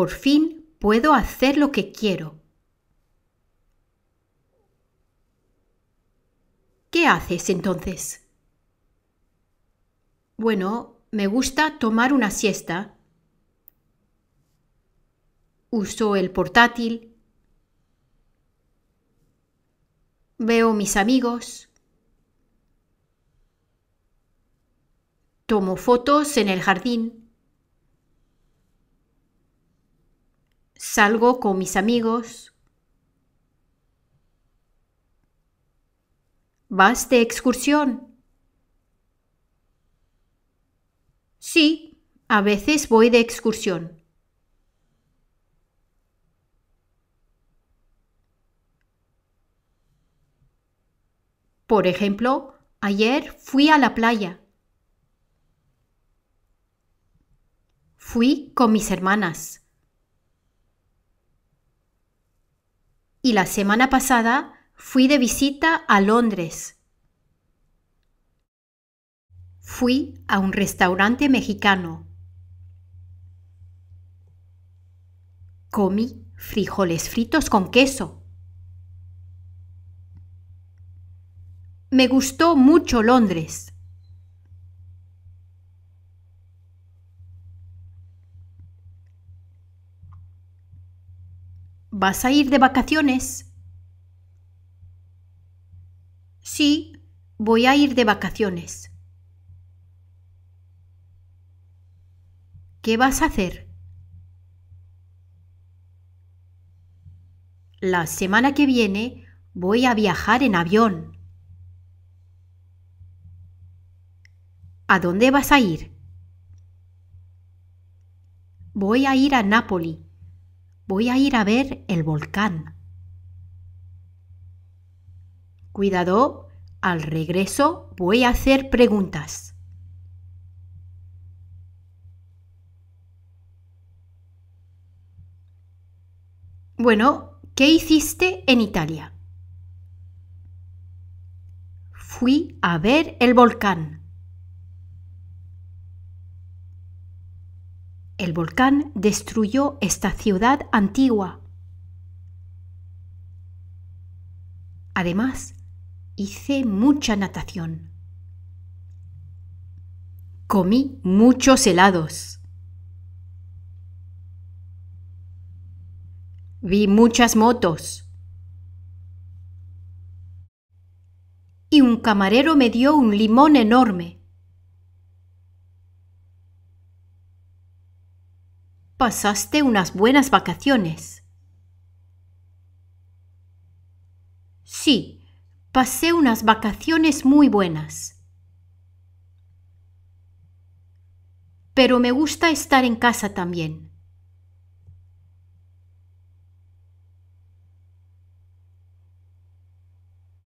Por fin puedo hacer lo que quiero. ¿Qué haces entonces? Bueno, me gusta tomar una siesta. Uso el portátil. Veo mis amigos. Tomo fotos en el jardín. salgo con mis amigos, vas de excursión. Sí, a veces voy de excursión. Por ejemplo, ayer fui a la playa. Fui con mis hermanas. y la semana pasada fui de visita a Londres. Fui a un restaurante mexicano. Comí frijoles fritos con queso. Me gustó mucho Londres. ¿Vas a ir de vacaciones? Sí, voy a ir de vacaciones. ¿Qué vas a hacer? La semana que viene voy a viajar en avión. ¿A dónde vas a ir? Voy a ir a Nápoles. Voy a ir a ver el volcán. Cuidado, al regreso voy a hacer preguntas. Bueno, ¿qué hiciste en Italia? Fui a ver el volcán. El volcán destruyó esta ciudad antigua. Además, hice mucha natación. Comí muchos helados. Vi muchas motos. Y un camarero me dio un limón enorme. Pasaste unas buenas vacaciones. Sí, pasé unas vacaciones muy buenas. Pero me gusta estar en casa también.